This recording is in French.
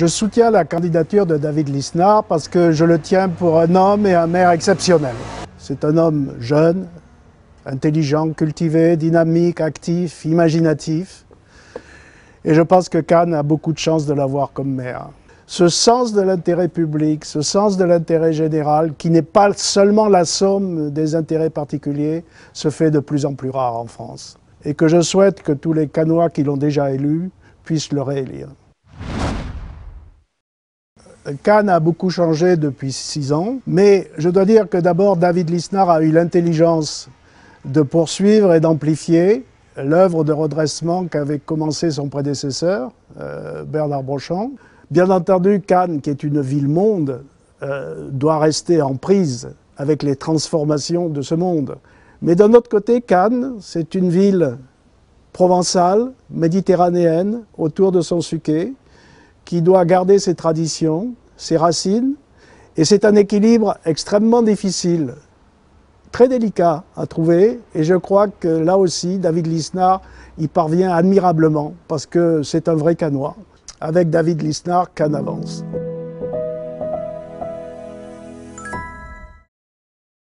Je soutiens la candidature de David Lisnard parce que je le tiens pour un homme et un maire exceptionnel. C'est un homme jeune, intelligent, cultivé, dynamique, actif, imaginatif. Et je pense que Cannes a beaucoup de chance de l'avoir comme maire. Ce sens de l'intérêt public, ce sens de l'intérêt général, qui n'est pas seulement la somme des intérêts particuliers, se fait de plus en plus rare en France. Et que je souhaite que tous les Canois qui l'ont déjà élu puissent le réélire. Cannes a beaucoup changé depuis six ans, mais je dois dire que d'abord David Lisnard a eu l'intelligence de poursuivre et d'amplifier l'œuvre de redressement qu'avait commencé son prédécesseur, euh, Bernard Brochamp. Bien entendu, Cannes, qui est une ville-monde, euh, doit rester en prise avec les transformations de ce monde. Mais d'un autre côté, Cannes, c'est une ville provençale, méditerranéenne, autour de son suquet, qui doit garder ses traditions, ses racines, et c'est un équilibre extrêmement difficile, très délicat à trouver, et je crois que là aussi, David Lisnard y parvient admirablement, parce que c'est un vrai canois. Avec David Lisnard, Cannes avance.